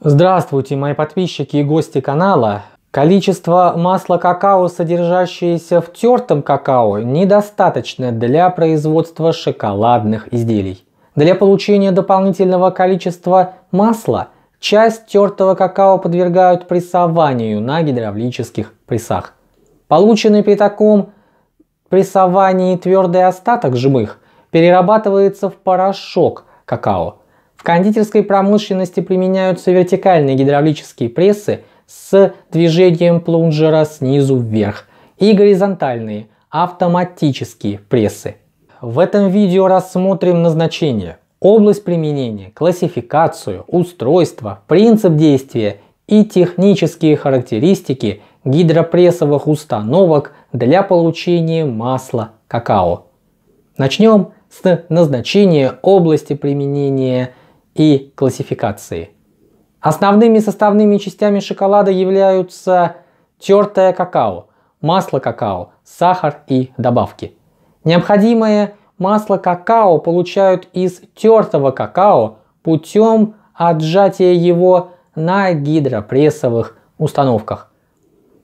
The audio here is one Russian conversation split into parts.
Здравствуйте, мои подписчики и гости канала. Количество масла какао, содержащееся в тертом какао, недостаточно для производства шоколадных изделий. Для получения дополнительного количества масла часть тертого какао подвергают прессованию на гидравлических прессах. Полученный при таком прессовании твердый остаток жмых перерабатывается в порошок какао – кондитерской промышленности применяются вертикальные гидравлические прессы с движением плунжера снизу вверх и горизонтальные автоматические прессы. В этом видео рассмотрим назначение, область применения, классификацию, устройство, принцип действия и технические характеристики гидропрессовых установок для получения масла какао. Начнем с назначения области применения и классификации. Основными составными частями шоколада являются тертое какао, масло какао, сахар и добавки. Необходимое масло какао получают из тертого какао путем отжатия его на гидропрессовых установках.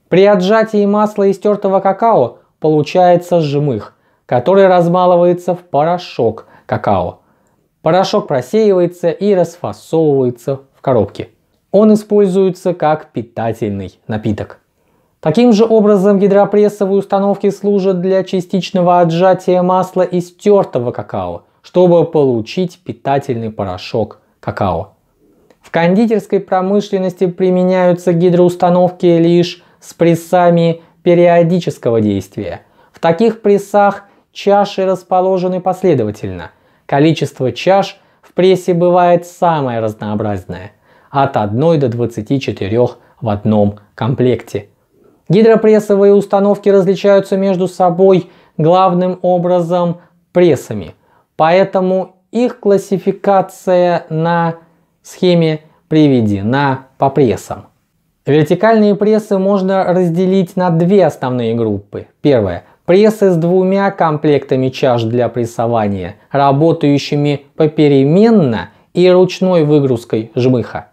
При отжатии масла из тертого какао получается жмых, который размалывается в порошок какао. Порошок просеивается и расфасовывается в коробке. Он используется как питательный напиток. Таким же образом гидропрессовые установки служат для частичного отжатия масла из тертого какао, чтобы получить питательный порошок какао. В кондитерской промышленности применяются гидроустановки лишь с прессами периодического действия. В таких прессах чаши расположены последовательно – Количество чаш в прессе бывает самое разнообразное – от 1 до 24 в одном комплекте. Гидропрессовые установки различаются между собой главным образом прессами, поэтому их классификация на схеме приведена по прессам. Вертикальные прессы можно разделить на две основные группы. Первая Прессы с двумя комплектами чаш для прессования, работающими попеременно и ручной выгрузкой жмыха.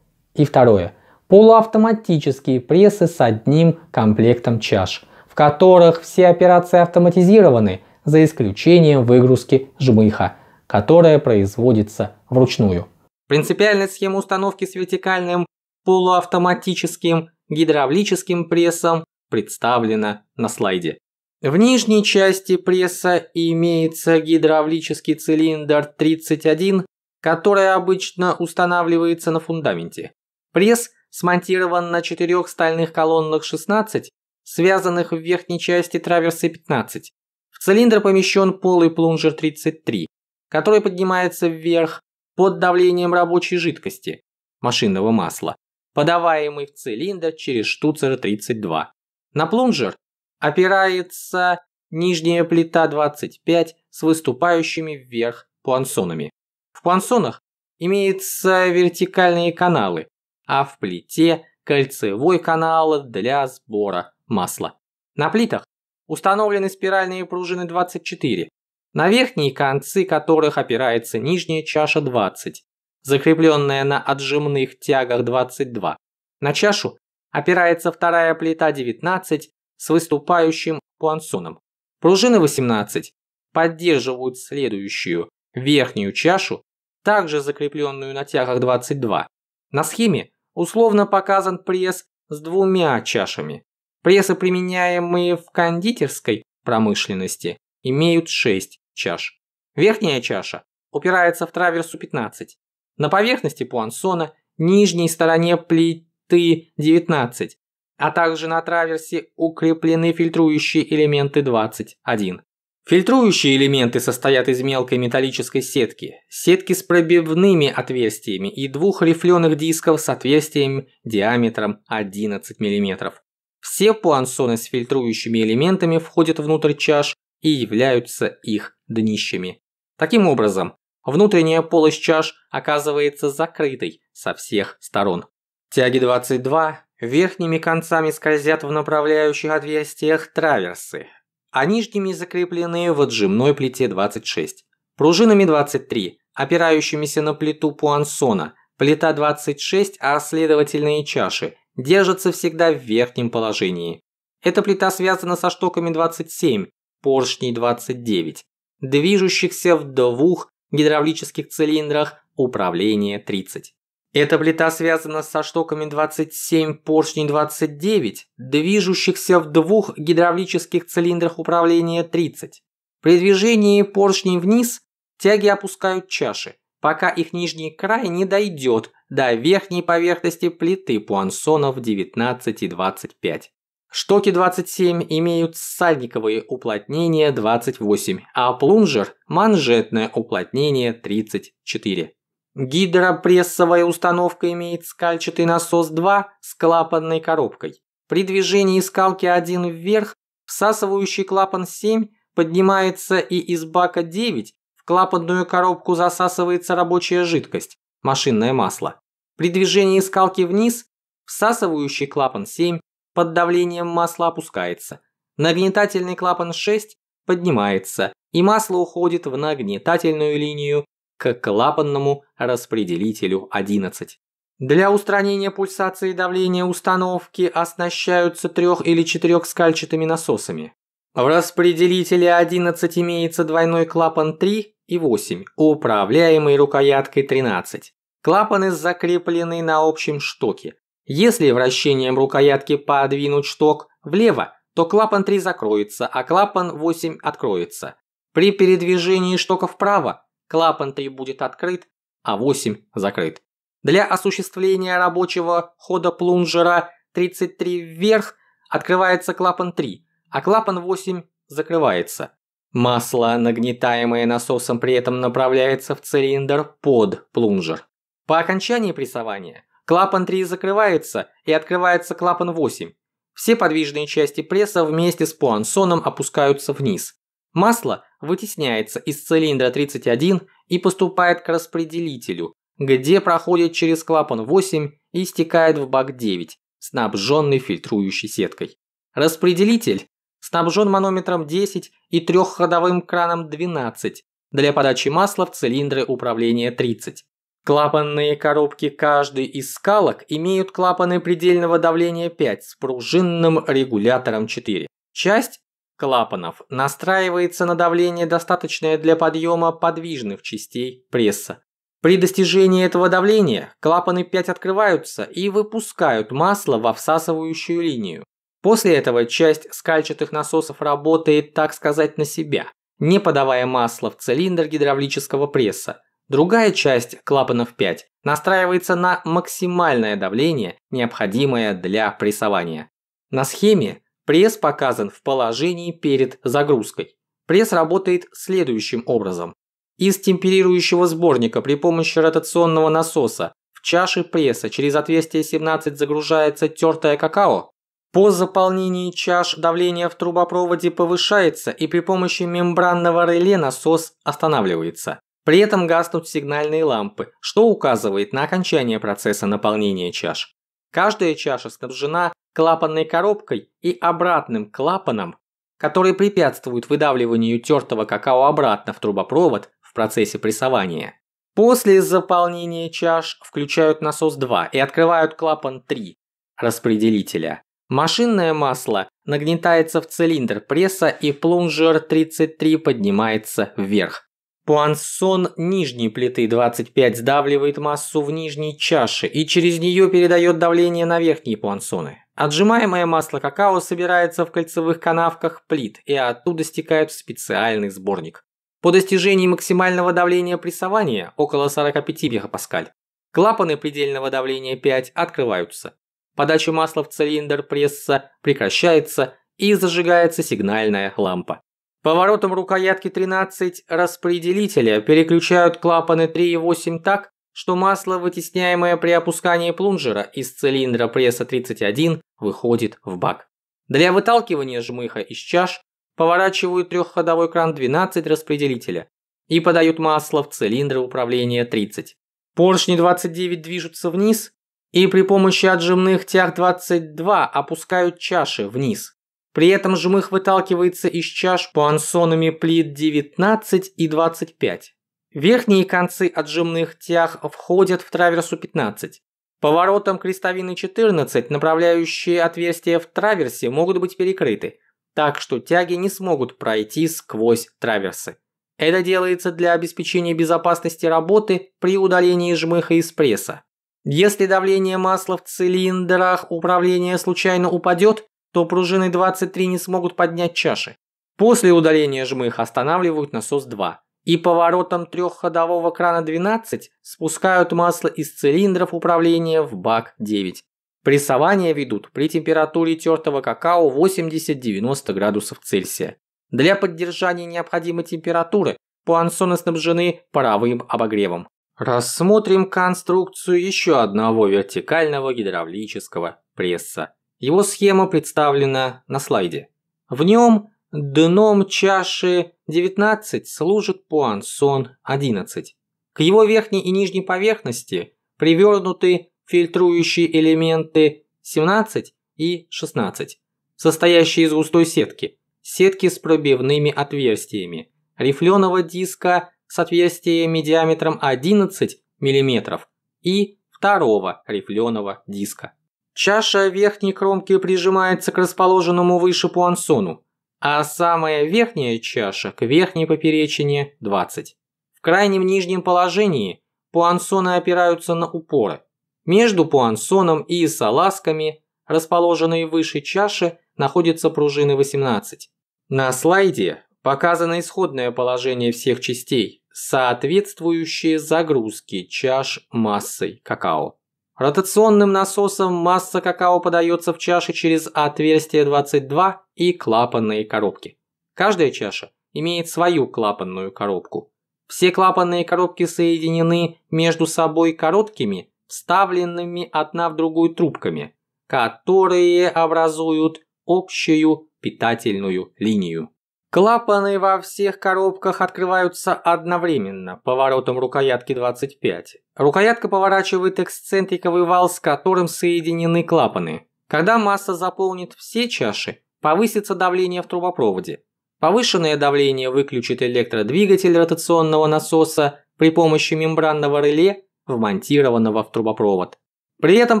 И второе. Полуавтоматические прессы с одним комплектом чаш, в которых все операции автоматизированы, за исключением выгрузки жмыха, которая производится вручную. Принципиальная схема установки с вертикальным полуавтоматическим гидравлическим прессом представлена на слайде. В нижней части пресса имеется гидравлический цилиндр 31, который обычно устанавливается на фундаменте. Пресс смонтирован на четырех стальных колоннах 16, связанных в верхней части траверсы 15. В цилиндр помещен полый плунжер 33, который поднимается вверх под давлением рабочей жидкости, машинного масла, подаваемый в цилиндр через штуцер 32. На плунжер опирается нижняя плита 25 с выступающими вверх плансонами. В плансонах имеются вертикальные каналы, а в плите кольцевой канал для сбора масла. На плитах установлены спиральные пружины 24, на верхние концы которых опирается нижняя чаша 20, закрепленная на отжимных тягах 22. На чашу опирается вторая плита 19 с выступающим плансоном. Пружины 18 поддерживают следующую верхнюю чашу, также закрепленную на тягах 22. На схеме условно показан пресс с двумя чашами. Прессы, применяемые в кондитерской промышленности, имеют 6 чаш. Верхняя чаша упирается в траверсу 15. На поверхности пуансона, нижней стороне плиты 19, а также на траверсе укреплены фильтрующие элементы 21. Фильтрующие элементы состоят из мелкой металлической сетки, сетки с пробивными отверстиями и двух рифленых дисков с отверстием диаметром 11 мм. Все пуансоны с фильтрующими элементами входят внутрь чаш и являются их днищами. Таким образом, внутренняя полость чаш оказывается закрытой со всех сторон. Тяги 22 Верхними концами скользят в направляющих отверстиях траверсы, а нижними закреплены в отжимной плите 26, пружинами 23, опирающимися на плиту Пуансона, плита 26, а следовательно чаши, держатся всегда в верхнем положении. Эта плита связана со штоками 27, поршней 29, движущихся в двух гидравлических цилиндрах управления 30. Эта плита связана со штоками 27 поршней 29, движущихся в двух гидравлических цилиндрах управления 30. При движении поршней вниз тяги опускают чаши, пока их нижний край не дойдет до верхней поверхности плиты пуансонов 19 и 25. Штоки 27 имеют сальниковые уплотнения 28, а плунжер – манжетное уплотнение 34. Гидропрессовая установка имеет скальчатый насос 2 с клапанной коробкой. При движении скалки 1 вверх всасывающий клапан 7 поднимается и из бака 9 в клапанную коробку засасывается рабочая жидкость, машинное масло. При движении скалки вниз всасывающий клапан 7 под давлением масла опускается. Нагнетательный клапан 6 поднимается, и масло уходит в нагнетательную линию к клапанному распределителю 11. Для устранения пульсации давления установки оснащаются трех- или четырехскальчатыми насосами. В распределителе 11 имеется двойной клапан 3 и 8, управляемый рукояткой 13. Клапаны закреплены на общем штоке. Если вращением рукоятки подвинуть шток влево, то клапан 3 закроется, а клапан 8 откроется. При передвижении штока вправо клапан 3 будет открыт, а 8 закрыт. Для осуществления рабочего хода плунжера 33 вверх открывается клапан 3, а клапан 8 закрывается. Масло, нагнетаемое насосом, при этом направляется в цилиндр под плунжер. По окончании прессования клапан 3 закрывается и открывается клапан 8. Все подвижные части пресса вместе с пуансоном опускаются вниз. Масло вытесняется из цилиндра 31 и поступает к распределителю, где проходит через клапан 8 и стекает в бак 9, снабженный фильтрующей сеткой. Распределитель снабжен манометром 10 и трехходовым краном 12 для подачи масла в цилиндры управления 30. Клапанные коробки каждой из скалок имеют клапаны предельного давления 5 с пружинным регулятором 4. Часть клапанов настраивается на давление, достаточное для подъема подвижных частей пресса. При достижении этого давления клапаны 5 открываются и выпускают масло во всасывающую линию. После этого часть скальчатых насосов работает, так сказать, на себя, не подавая масло в цилиндр гидравлического пресса. Другая часть клапанов 5 настраивается на максимальное давление, необходимое для прессования. На схеме Пресс показан в положении перед загрузкой. Пресс работает следующим образом. Из темперирующего сборника при помощи ротационного насоса в чаше пресса через отверстие 17 загружается тертое какао. По заполнении чаш давление в трубопроводе повышается и при помощи мембранного реле насос останавливается. При этом гаснут сигнальные лампы, что указывает на окончание процесса наполнения чаш. Каждая чаша снабжена клапанной коробкой и обратным клапаном, которые препятствуют выдавливанию тертого какао обратно в трубопровод в процессе прессования. После заполнения чаш включают насос 2 и открывают клапан 3 распределителя. Машинное масло нагнетается в цилиндр пресса и плунжер 33 поднимается вверх. Пуансон нижней плиты 25 сдавливает массу в нижней чаше и через нее передает давление на верхние пуансоны. Отжимаемое масло какао собирается в кольцевых канавках плит и оттуда стекает в специальный сборник. По достижении максимального давления прессования, около 45 мегапаскаль, клапаны предельного давления 5 открываются. Подача масла в цилиндр пресса прекращается и зажигается сигнальная лампа. Поворотом рукоятки 13 распределителя переключают клапаны 3 и 8 так, что масло, вытесняемое при опускании плунжера из цилиндра пресса 31, выходит в бак. Для выталкивания жмыха из чаш поворачивают трехходовой кран 12 распределителя и подают масло в цилиндры управления 30. Поршни 29 движутся вниз и при помощи отжимных тяг 22 опускают чаши вниз. При этом жмых выталкивается из чаш ансонами плит 19 и 25. Верхние концы отжимных тяг входят в траверсу 15. Поворотом крестовины 14 направляющие отверстия в траверсе могут быть перекрыты, так что тяги не смогут пройти сквозь траверсы. Это делается для обеспечения безопасности работы при удалении жмыха из пресса. Если давление масла в цилиндрах управления случайно упадет, то пружины 23 не смогут поднять чаши. После удаления жмых останавливают насос 2 и поворотом трехходового крана 12 спускают масло из цилиндров управления в бак 9. Прессование ведут при температуре тертого какао 80-90 градусов Цельсия. Для поддержания необходимой температуры пуансоны снабжены паровым обогревом. Рассмотрим конструкцию еще одного вертикального гидравлического пресса. Его схема представлена на слайде. В нем Дном чаши 19 служит пуансон 11. К его верхней и нижней поверхности привернуты фильтрующие элементы 17 и 16, состоящие из густой сетки, сетки с пробивными отверстиями, рифленого диска с отверстиями диаметром 11 мм и второго рифленого диска. Чаша верхней кромки прижимается к расположенному выше пуансону, а самая верхняя чаша к верхней поперечине 20. В крайнем нижнем положении пуансоны опираются на упоры. Между пуансоном и салазками, расположенные выше чаши, находятся пружины 18. На слайде показано исходное положение всех частей, соответствующие загрузке чаш массой какао. Ротационным насосом масса какао подается в чаше через отверстие 22 и клапанные коробки. Каждая чаша имеет свою клапанную коробку. Все клапанные коробки соединены между собой короткими, вставленными одна в другую трубками, которые образуют общую питательную линию. Клапаны во всех коробках открываются одновременно, поворотом рукоятки 25. Рукоятка поворачивает эксцентриковый вал, с которым соединены клапаны. Когда масса заполнит все чаши, повысится давление в трубопроводе. Повышенное давление выключит электродвигатель ротационного насоса при помощи мембранного реле, вмонтированного в трубопровод. При этом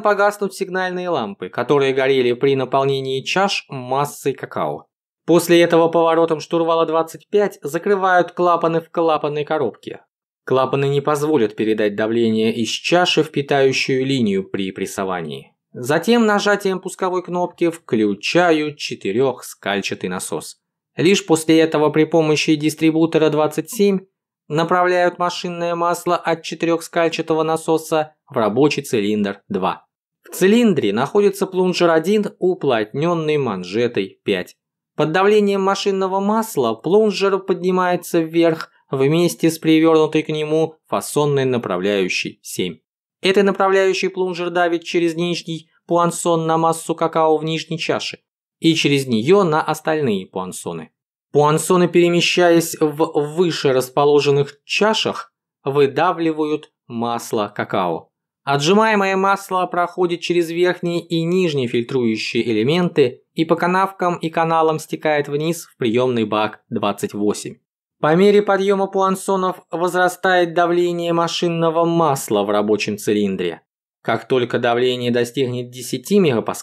погаснут сигнальные лампы, которые горели при наполнении чаш массой какао. После этого поворотом штурвала 25 закрывают клапаны в клапанной коробке. Клапаны не позволят передать давление из чаши в питающую линию при прессовании. Затем нажатием пусковой кнопки включаю четырехскальчатый насос. Лишь после этого при помощи дистрибутора 27 направляют машинное масло от четырехскальчатого насоса в рабочий цилиндр 2. В цилиндре находится плунжер 1, уплотненный манжетой 5. Под давлением машинного масла плунжер поднимается вверх вместе с привернутой к нему фасонной направляющей 7. Этой направляющей плунжер давит через нижний пуансон на массу какао в нижней чаше и через нее на остальные пуансоны. Пуансоны, перемещаясь в выше расположенных чашах, выдавливают масло какао. Отжимаемое масло проходит через верхние и нижние фильтрующие элементы и по канавкам и каналам стекает вниз в приемный бак 28. По мере подъема пуансонов возрастает давление машинного масла в рабочем цилиндре. Как только давление достигнет 10 МПа,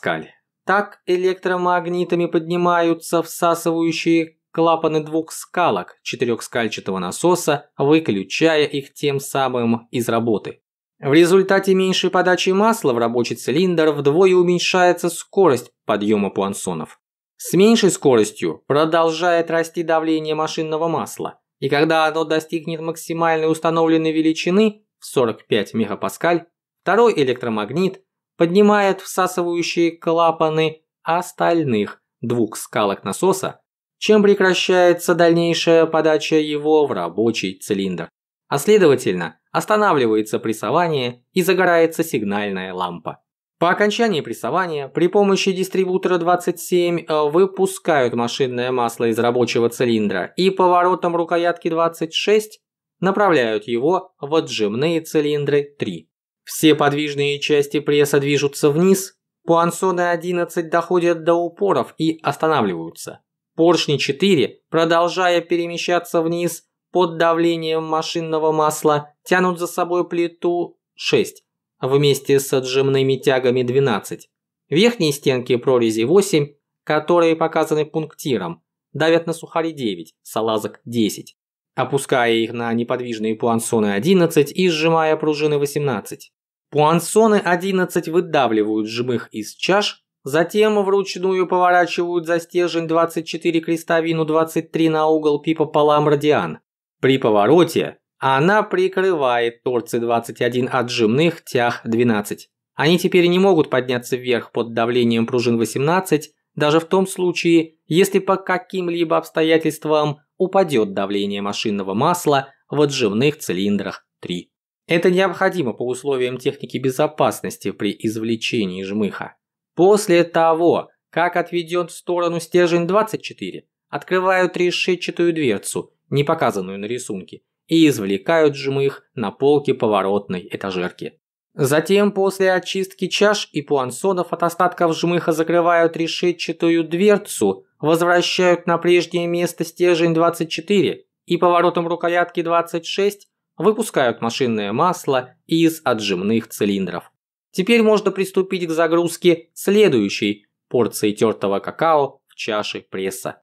так электромагнитами поднимаются всасывающие клапаны двух скалок четырехскальчатого насоса, выключая их тем самым из работы. В результате меньшей подачи масла в рабочий цилиндр вдвое уменьшается скорость подъема пуансонов. С меньшей скоростью продолжает расти давление машинного масла, и когда оно достигнет максимальной установленной величины в 45 мегапаскаль, второй электромагнит поднимает всасывающие клапаны остальных двух скалок насоса, чем прекращается дальнейшая подача его в рабочий цилиндр. А следовательно, останавливается прессование и загорается сигнальная лампа. По окончании прессования при помощи дистрибутора 27 э, выпускают машинное масло из рабочего цилиндра и поворотом рукоятки 26 направляют его в отжимные цилиндры 3. Все подвижные части пресса движутся вниз, пуансоны 11 доходят до упоров и останавливаются. Поршни 4, продолжая перемещаться вниз, под давлением машинного масла тянут за собой плиту 6, вместе с отжимными тягами 12. Верхние стенки прорези 8, которые показаны пунктиром, давят на сухари 9, салазок 10, опуская их на неподвижные пуансоны 11 и сжимая пружины 18. Пуансоны 11 выдавливают жмых из чаш, затем вручную поворачивают за стержень 24 крестовину 23 на угол пипополам радиан. При повороте она прикрывает торцы 21 отжимных тях 12. Они теперь не могут подняться вверх под давлением пружин 18, даже в том случае, если по каким-либо обстоятельствам упадет давление машинного масла в отжимных цилиндрах 3. Это необходимо по условиям техники безопасности при извлечении жмыха. После того, как отведет в сторону стержень 24, открывают решетчатую дверцу не показанную на рисунке, и извлекают жмых на полке поворотной этажерки. Затем после очистки чаш и пуансонов от остатков жмыха закрывают решетчатую дверцу, возвращают на прежнее место стержень 24 и поворотом рукоятки 26 выпускают машинное масло из отжимных цилиндров. Теперь можно приступить к загрузке следующей порции тертого какао в чаше пресса.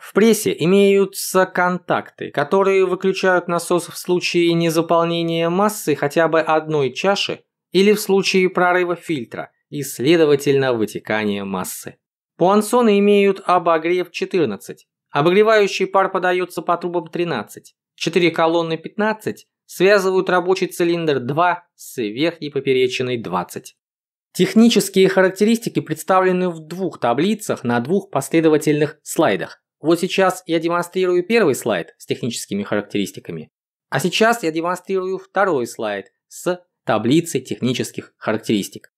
В прессе имеются контакты, которые выключают насос в случае незаполнения массы хотя бы одной чаши или в случае прорыва фильтра и, следовательно, вытекания массы. Пуансоны имеют обогрев 14, обогревающий пар подается по трубам 13, четыре колонны 15 связывают рабочий цилиндр 2 с верхней поперечиной 20. Технические характеристики представлены в двух таблицах на двух последовательных слайдах. Вот сейчас я демонстрирую первый слайд с техническими характеристиками, а сейчас я демонстрирую второй слайд с таблицей технических характеристик.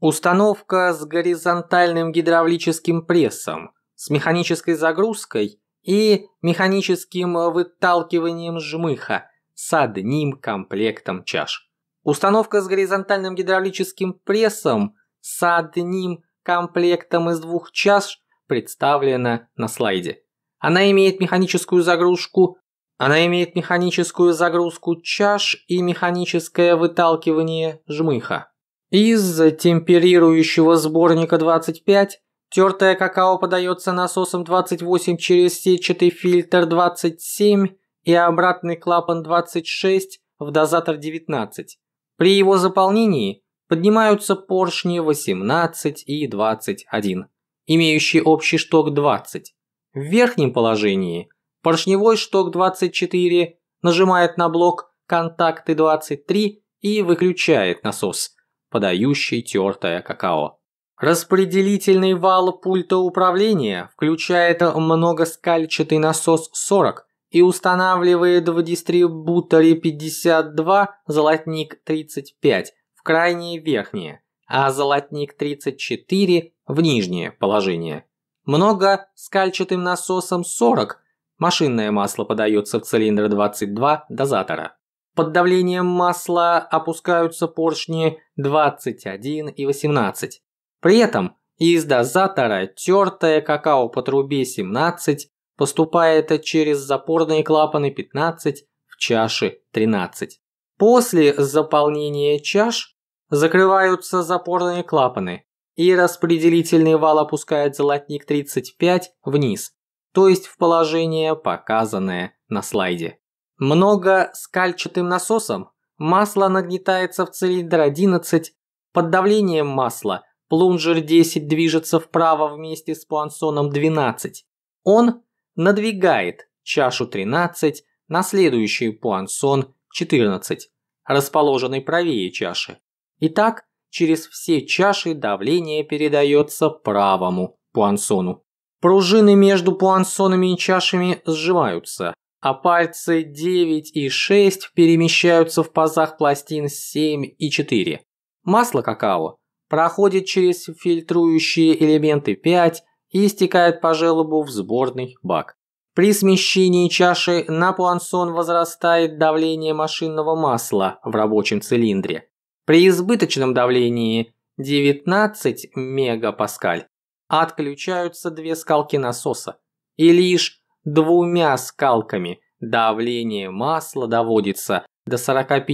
Установка с горизонтальным гидравлическим прессом, с механической загрузкой и механическим выталкиванием жмыха с одним комплектом чаш. Установка с горизонтальным гидравлическим прессом с одним комплектом из двух чаш представлена на слайде. Она имеет механическую загрузку. Она имеет механическую загрузку чаш и механическое выталкивание жмыха. Из темперирующего сборника 25 тертое какао подается насосом 28 через сетчатый фильтр 27 и обратный клапан 26 в дозатор 19. При его заполнении поднимаются поршни 18 и 21, имеющие общий шток 20. В верхнем положении поршневой шток 24 нажимает на блок контакты 23 и выключает насос, подающий тертое какао. Распределительный вал пульта управления включает многоскальчатый насос 40 и устанавливает в дистрибуторе 52 золотник 35 в крайнее верхнее, а золотник 34 в нижнее положение много скальчатым насосом 40, машинное масло подается в цилиндр 22 дозатора. Под давлением масла опускаются поршни 21 и 18. При этом из дозатора тертое какао по трубе 17 поступает через запорные клапаны 15 в чаши 13. После заполнения чаш закрываются запорные клапаны, и распределительный вал опускает золотник 35 вниз, то есть в положение, показанное на слайде. Много скальчатым насосом масло нагнетается в цилиндр 11, под давлением масла плунжер 10 движется вправо вместе с плансоном 12. Он надвигает чашу 13 на следующий пуансон 14, расположенный правее чаши. Итак, так через все чаши давление передается правому пуансону. Пружины между пуансонами и чашами сжимаются, а пальцы 9 и 6 перемещаются в пазах пластин 7 и 4. Масло какао проходит через фильтрующие элементы 5 и истекает по желобу в сборный бак. При смещении чаши на пуансон возрастает давление машинного масла в рабочем цилиндре. При избыточном давлении 19 мегапаскаль отключаются две скалки насоса, и лишь двумя скалками давление масла доводится до 45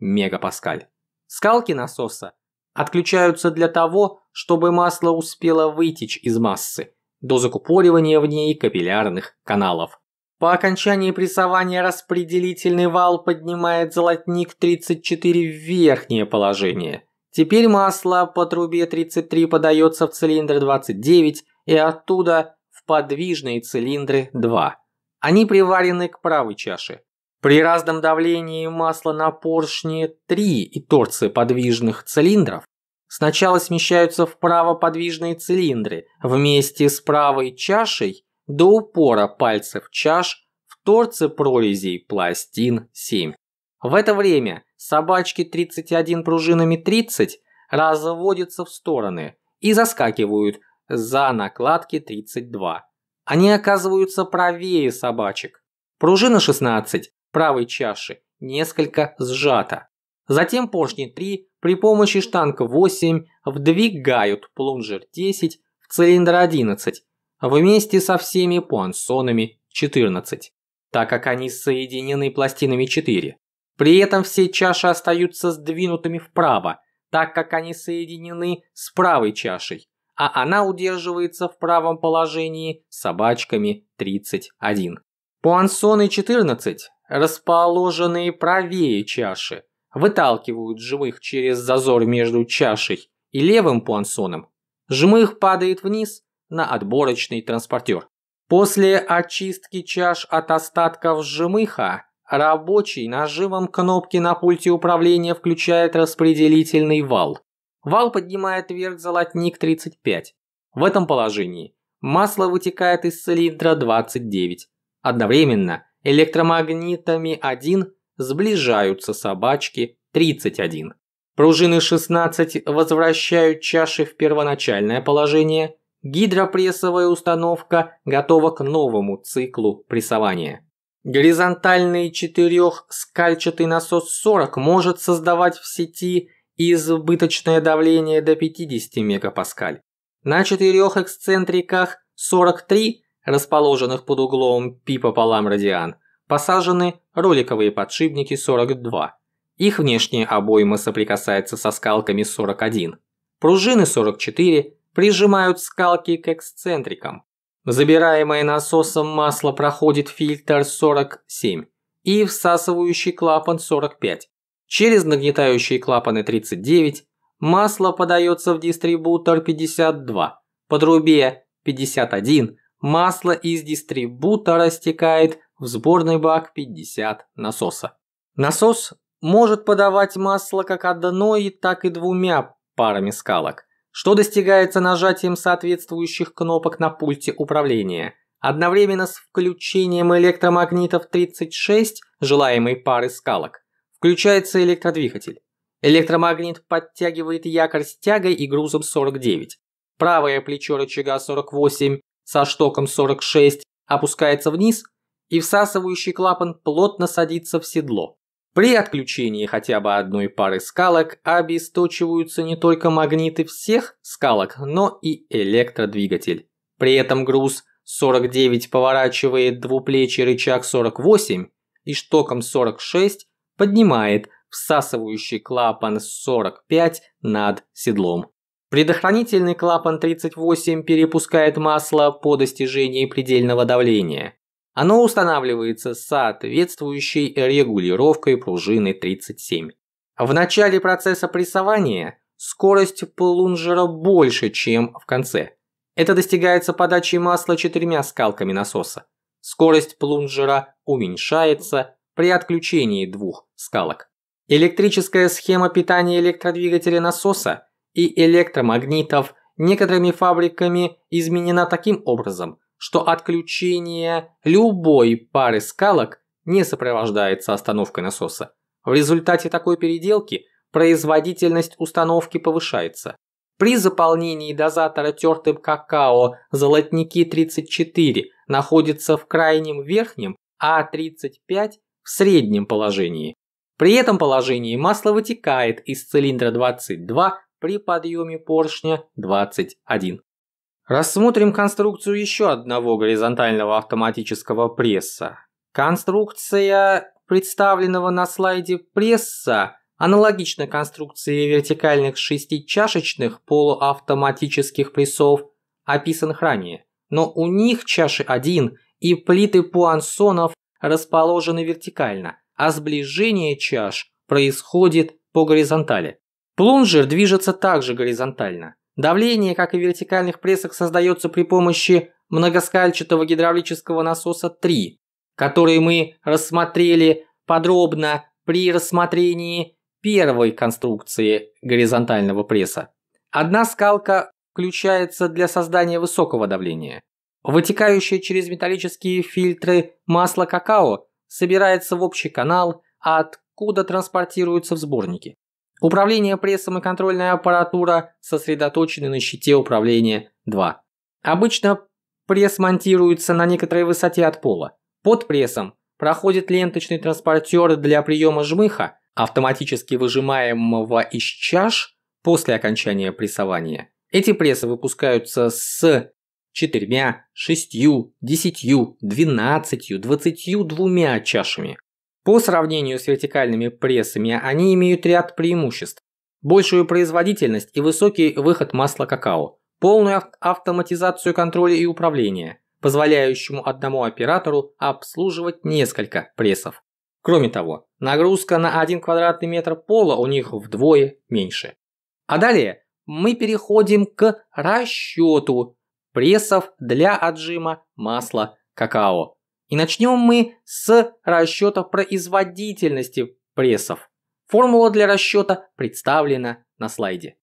мегапаскаль. Скалки насоса отключаются для того, чтобы масло успело вытечь из массы до закупоривания в ней капиллярных каналов. По окончании прессования распределительный вал поднимает золотник 34 в верхнее положение. Теперь масло по трубе 33 подается в цилиндр 29 и оттуда в подвижные цилиндры 2. Они приварены к правой чаше. При разном давлении масла на поршне 3 и торцы подвижных цилиндров сначала смещаются вправо подвижные цилиндры вместе с правой чашей до упора пальцев чаш в торце прорезей пластин 7. В это время собачки 31 пружинами 30 разводятся в стороны и заскакивают за накладки 32. Они оказываются правее собачек. Пружина 16 правой чаши несколько сжата. Затем поршни 3 при помощи штанг 8 вдвигают плунжер 10 в цилиндр 11 вместе со всеми пуансонами 14, так как они соединены пластинами 4. При этом все чаши остаются сдвинутыми вправо, так как они соединены с правой чашей, а она удерживается в правом положении собачками 31. Пуансоны 14, расположенные правее чаши, выталкивают жмых через зазор между чашей и левым пуансоном. Жмых падает вниз, на отборочный транспортер. После очистки чаш от остатков жмыха, рабочий нажимом кнопки на пульте управления включает распределительный вал. Вал поднимает вверх золотник 35. В этом положении масло вытекает из цилиндра 29. Одновременно электромагнитами 1 сближаются собачки 31. Пружины 16 возвращают чаши в первоначальное положение – гидропрессовая установка готова к новому циклу прессования. Горизонтальный четырехскальчатый насос 40 может создавать в сети избыточное давление до 50 МПа. На четырех эксцентриках 43, расположенных под углом π пополам радиан, посажены роликовые подшипники 42. Их внешние обоймы соприкасаются со скалками 41. Пружины 44, прижимают скалки к эксцентрикам. Забираемое насосом масло проходит фильтр 47 и всасывающий клапан 45. Через нагнетающие клапаны 39 масло подается в дистрибутор 52. По трубе 51 масло из дистрибутора стекает в сборный бак 50 насоса. Насос может подавать масло как одной, так и двумя парами скалок что достигается нажатием соответствующих кнопок на пульте управления, одновременно с включением электромагнитов 36 желаемой пары скалок, включается электродвигатель. Электромагнит подтягивает якорь с тягой и грузом 49. Правое плечо рычага 48 со штоком 46 опускается вниз, и всасывающий клапан плотно садится в седло. При отключении хотя бы одной пары скалок обесточиваются не только магниты всех скалок, но и электродвигатель. При этом груз 49 поворачивает двуплечий рычаг 48 и штоком 46 поднимает всасывающий клапан 45 над седлом. Предохранительный клапан 38 перепускает масло по достижении предельного давления. Оно устанавливается с соответствующей регулировкой пружины 37. В начале процесса прессования скорость плунжера больше, чем в конце. Это достигается подачей масла четырьмя скалками насоса. Скорость плунжера уменьшается при отключении двух скалок. Электрическая схема питания электродвигателя насоса и электромагнитов некоторыми фабриками изменена таким образом – что отключение любой пары скалок не сопровождается остановкой насоса. В результате такой переделки производительность установки повышается. При заполнении дозатора тертым какао золотники 34 находятся в крайнем верхнем, а 35 в среднем положении. При этом положении масло вытекает из цилиндра 22 при подъеме поршня 21. Рассмотрим конструкцию еще одного горизонтального автоматического пресса. Конструкция представленного на слайде пресса аналогична конструкции вертикальных шестичашечных полуавтоматических прессов, описанных ранее, но у них чаши 1 и плиты пуансонов расположены вертикально, а сближение чаш происходит по горизонтали. Плунжер движется также горизонтально. Давление, как и в вертикальных прессах, создается при помощи многоскальчатого гидравлического насоса 3, который мы рассмотрели подробно при рассмотрении первой конструкции горизонтального пресса. Одна скалка включается для создания высокого давления. Вытекающее через металлические фильтры масло какао собирается в общий канал, а откуда транспортируется в сборники. Управление прессом и контрольная аппаратура сосредоточены на щите управления 2. Обычно пресс монтируется на некоторой высоте от пола. Под прессом проходит ленточный транспортер для приема жмыха, автоматически выжимаемого из чаш после окончания прессования. Эти прессы выпускаются с четырьмя, шестью, десятью, двенадцатью, двадцатью двумя чашами. По сравнению с вертикальными прессами они имеют ряд преимуществ. Большую производительность и высокий выход масла какао, полную автоматизацию контроля и управления, позволяющему одному оператору обслуживать несколько прессов. Кроме того, нагрузка на 1 квадратный метр пола у них вдвое меньше. А далее мы переходим к расчету прессов для отжима масла какао. И начнем мы с расчета производительности прессов. Формула для расчета представлена на слайде.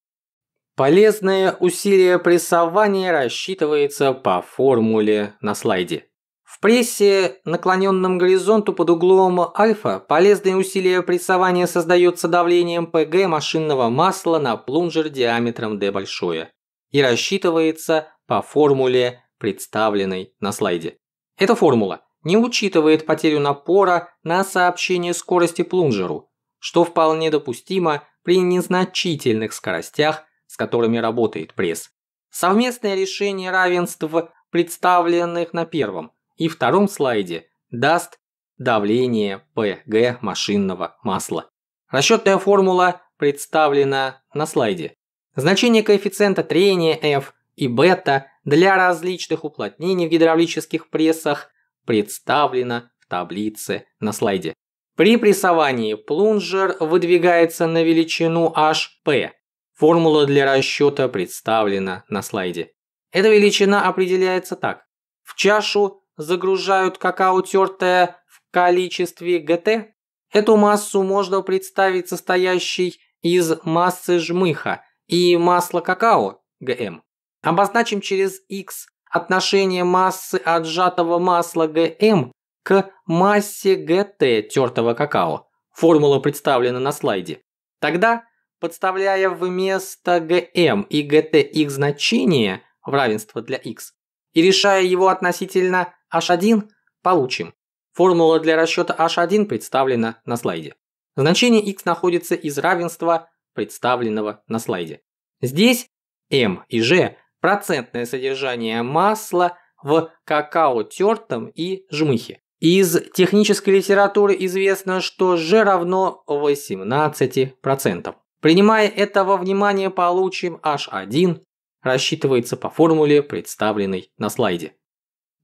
Полезное усилие прессования рассчитывается по формуле на слайде. В прессе, наклоненном горизонту под углом альфа, полезное усилие прессования создается давлением ПГ машинного масла на плунжер диаметром D большое и рассчитывается по формуле, представленной на слайде. Эта формула не учитывает потерю напора на сообщение скорости плунжеру, что вполне допустимо при незначительных скоростях, с которыми работает пресс. Совместное решение равенств, представленных на первом и втором слайде, даст давление ПГ машинного масла. Расчетная формула представлена на слайде. Значение коэффициента трения F и бета для различных уплотнений в гидравлических прессах представлено в таблице на слайде. При прессовании плунжер выдвигается на величину HP. Формула для расчета представлена на слайде. Эта величина определяется так. В чашу загружают какао тертое в количестве ГТ. Эту массу можно представить состоящей из массы жмыха и масла какао ГМ. Обозначим через X Отношение массы отжатого масла ГМ к массе ГТ тертого какао. Формула представлена на слайде. Тогда, подставляя вместо ГМ и ГТ их значение в равенство для Х и решая его относительно h1, получим. Формула для расчета h1 представлена на слайде. Значение Х находится из равенства, представленного на слайде. Здесь m и g процентное содержание масла в какао тертом и жмыхе. Из технической литературы известно, что G равно 18%. Принимая это во внимание, получим H1, рассчитывается по формуле, представленной на слайде.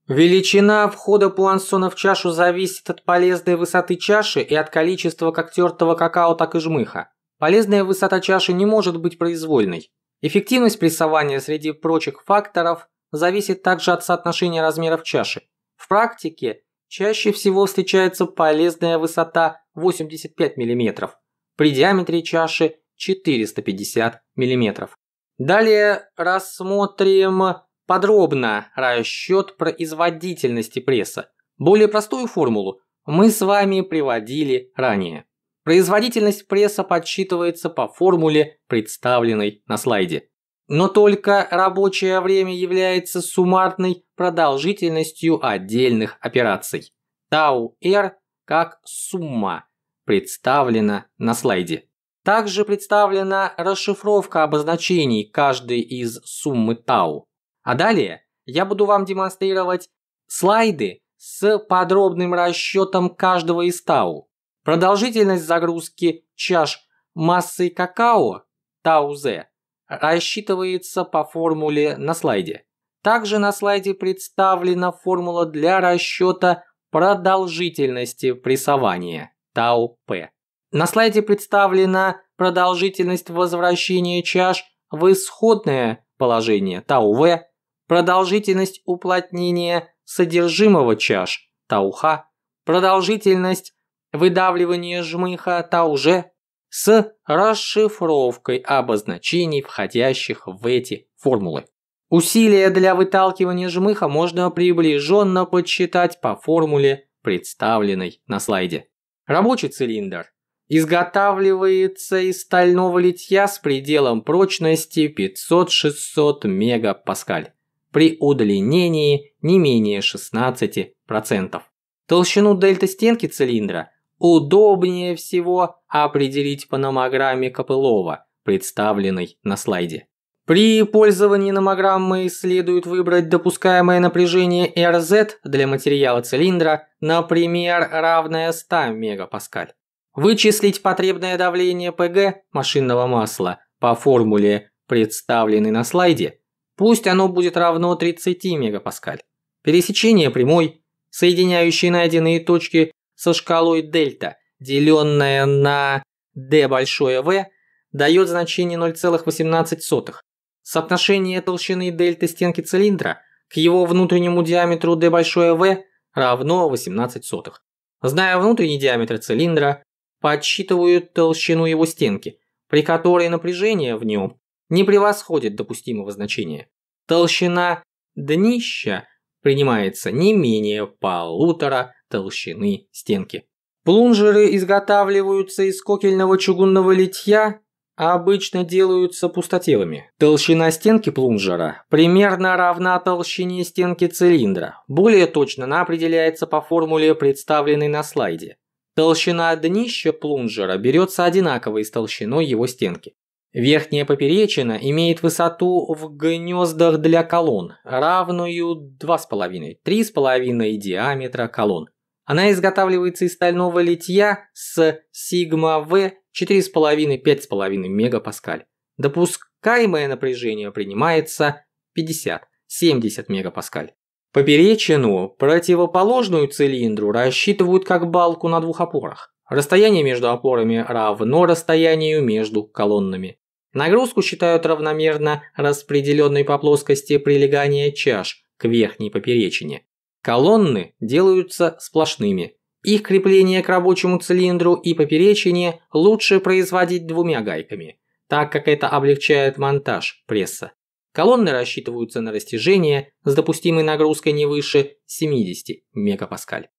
Величина входа пуансона в чашу зависит от полезной высоты чаши и от количества как тертого какао, так и жмыха. Полезная высота чаши не может быть произвольной. Эффективность прессования среди прочих факторов зависит также от соотношения размеров чаши. В практике чаще всего встречается полезная высота 85 мм, при диаметре чаши 450 мм. Далее рассмотрим подробно расчет производительности пресса. Более простую формулу мы с вами приводили ранее. Производительность пресса подсчитывается по формуле, представленной на слайде. Но только рабочее время является суммарной продолжительностью отдельных операций. Тау-Р как сумма представлена на слайде. Также представлена расшифровка обозначений каждой из суммы Тау. А далее я буду вам демонстрировать слайды с подробным расчетом каждого из Тау. Продолжительность загрузки чаш массы какао Таузе рассчитывается по формуле на слайде. Также на слайде представлена формула для расчета продолжительности прессования Тау П. На слайде представлена продолжительность возвращения чаш в исходное положение Тау В, продолжительность уплотнения содержимого чаш Тау Х, продолжительность выдавливание жмыха Тауже с расшифровкой обозначений, входящих в эти формулы. Усилия для выталкивания жмыха можно приближенно подсчитать по формуле, представленной на слайде. Рабочий цилиндр изготавливается из стального литья с пределом прочности 500-600 мегапаскаль при удлинении не менее 16%. Толщину дельта стенки цилиндра удобнее всего определить по номограмме Копылова, представленной на слайде. При пользовании номограммой следует выбрать допускаемое напряжение RZ для материала цилиндра, например, равное 100 МПа. Вычислить потребное давление ПГ машинного масла по формуле, представленной на слайде, пусть оно будет равно 30 МПа. Пересечение прямой, соединяющей найденные точки со шкалой дельта, деленное на d большое v, дает значение 0,18. Соотношение толщины дельты стенки цилиндра к его внутреннему диаметру d большое v равно 18 сотых. Зная внутренний диаметр цилиндра, подсчитывают толщину его стенки, при которой напряжение в нем не превосходит допустимого значения. Толщина днища принимается не менее полутора толщины стенки. Плунжеры изготавливаются из кокельного чугунного литья, а обычно делаются пустотелами. Толщина стенки плунжера примерно равна толщине стенки цилиндра. Более точно она определяется по формуле, представленной на слайде. Толщина днища плунжера берется одинаковой с толщиной его стенки. Верхняя поперечина имеет высоту в гнездах для колонн, равную 2,5-3,5 диаметра колонн. Она изготавливается из стального литья с сигма-В 4,5-5,5 мегапаскаль. Допускаемое напряжение принимается 50-70 мегапаскаль. Поперечину, противоположную цилиндру, рассчитывают как балку на двух опорах. Расстояние между опорами равно расстоянию между колоннами. Нагрузку считают равномерно распределенной по плоскости прилегания чаш к верхней поперечине. Колонны делаются сплошными. Их крепление к рабочему цилиндру и поперечине лучше производить двумя гайками, так как это облегчает монтаж пресса. Колонны рассчитываются на растяжение с допустимой нагрузкой не выше 70 мегапаскаль.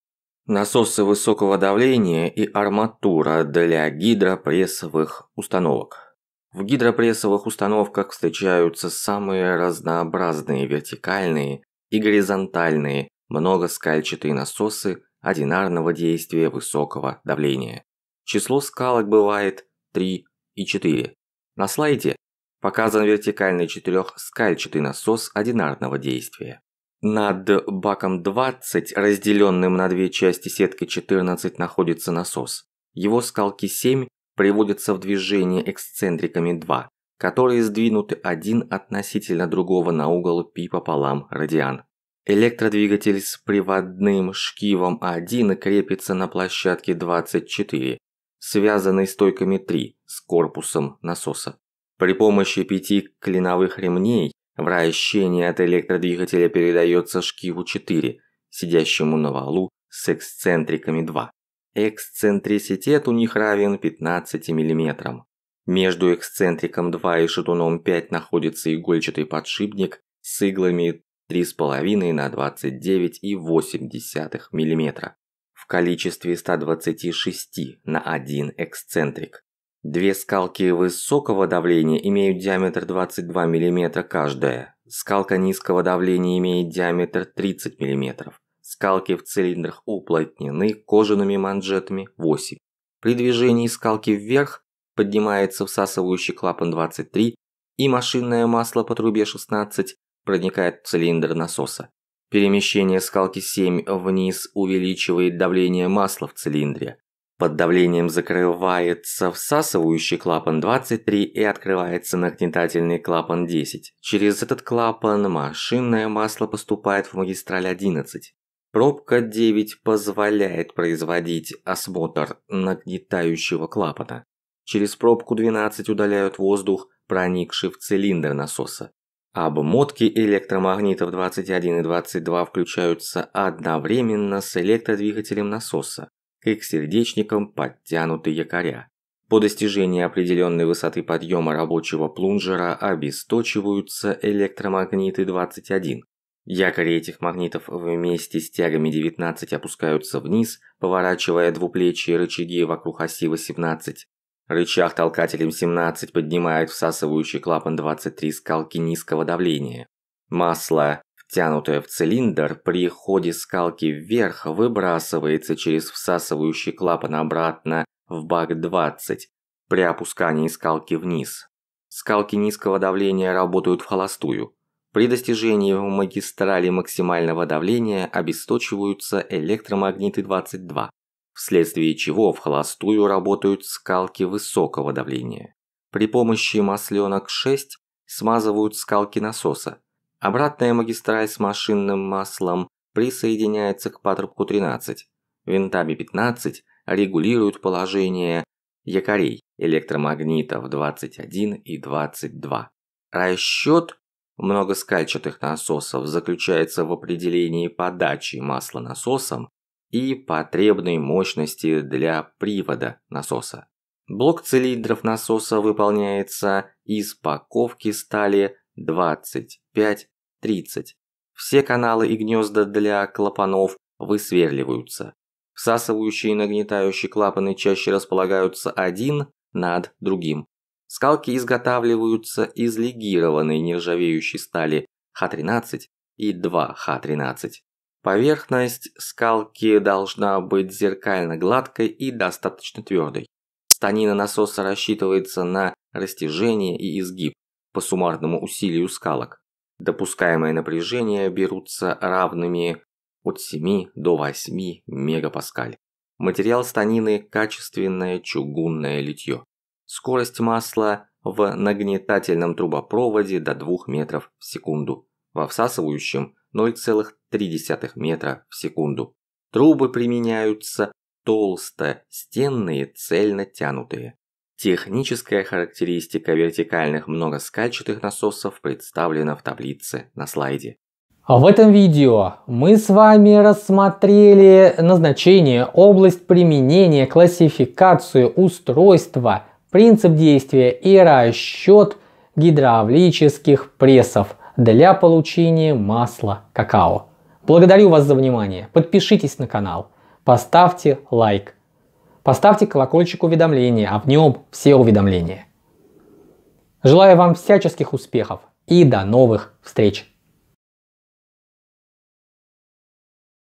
Насосы высокого давления и арматура для гидропрессовых установок. В гидропрессовых установках встречаются самые разнообразные вертикальные и горизонтальные много скальчатые насосы одинарного действия высокого давления. Число скалок бывает 3 и 4. На слайде показан вертикальный четырехскальчатый насос одинарного действия. Над баком 20, разделенным на две части сетки 14, находится насос. Его скалки 7 приводятся в движение эксцентриками 2, которые сдвинуты один относительно другого на угол π пополам радиан. Электродвигатель с приводным шкивом 1 крепится на площадке 24, связанной стойками 3 с корпусом насоса. При помощи пяти клиновых ремней вращение от электродвигателя передается шкиву 4, сидящему на валу с эксцентриками 2. Эксцентриситет у них равен 15 мм. Между эксцентриком 2 и шатуном 5 находится игольчатый подшипник с иглами 3,5 на 29,8 мм в количестве 126 на 1 эксцентрик. Две скалки высокого давления имеют диаметр 22 мм каждая. Скалка низкого давления имеет диаметр 30 мм. Скалки в цилиндрах уплотнены кожаными манжетами 8. При движении скалки вверх поднимается всасывающий клапан 23 и машинное масло по трубе 16 проникает в цилиндр насоса. Перемещение скалки 7 вниз увеличивает давление масла в цилиндре. Под давлением закрывается всасывающий клапан 23 и открывается нагнетательный клапан 10. Через этот клапан машинное масло поступает в магистраль 11. Пробка 9 позволяет производить осмотр нагнетающего клапана. Через пробку 12 удаляют воздух, проникший в цилиндр насоса. Обмотки электромагнитов 21 и 22 включаются одновременно с электродвигателем насоса, и к сердечникам подтянуты якоря. По достижении определенной высоты подъема рабочего плунжера обесточиваются электромагниты 21. Якори этих магнитов вместе с тягами 19 опускаются вниз, поворачивая двуплечие рычаги вокруг оси 18, Рычаг толкателем 17 поднимает всасывающий клапан 23 скалки низкого давления. Масло, втянутое в цилиндр, при ходе скалки вверх выбрасывается через всасывающий клапан обратно в бак 20 при опускании скалки вниз. Скалки низкого давления работают в холостую. При достижении в магистрали максимального давления обесточиваются электромагниты 22 вследствие чего в холостую работают скалки высокого давления. При помощи масленок-6 смазывают скалки насоса. Обратная магистраль с машинным маслом присоединяется к патрубку 13. Винтами 15 регулируют положение якорей электромагнитов 21 и 22. Расчет многоскальчатых насосов заключается в определении подачи масла насосом и потребной мощности для привода насоса. Блок цилиндров насоса выполняется из паковки стали 25-30. Все каналы и гнезда для клапанов высверливаются. Всасывающие и нагнетающие клапаны чаще располагаются один над другим. Скалки изготавливаются из легированной нержавеющей стали Х-13 и 2Х-13. Поверхность скалки должна быть зеркально гладкой и достаточно твердой. Станина насоса рассчитывается на растяжение и изгиб по суммарному усилию скалок. допускаемые напряжения берутся равными от 7 до 8 мегапаскаль. Материал станины – качественное чугунное литье. Скорость масла в нагнетательном трубопроводе до 2 метров в секунду, во всасывающем 0,3 метра в секунду. Трубы применяются толстостенные, цельно тянутые. Техническая характеристика вертикальных многоскальчатых насосов представлена в таблице на слайде. А в этом видео мы с вами рассмотрели назначение, область применения, классификацию, устройство, принцип действия и расчет гидравлических прессов – для получения масла какао. Благодарю вас за внимание. Подпишитесь на канал, поставьте лайк, поставьте колокольчик уведомления, а в нем все уведомления. Желаю вам всяческих успехов и до новых встреч!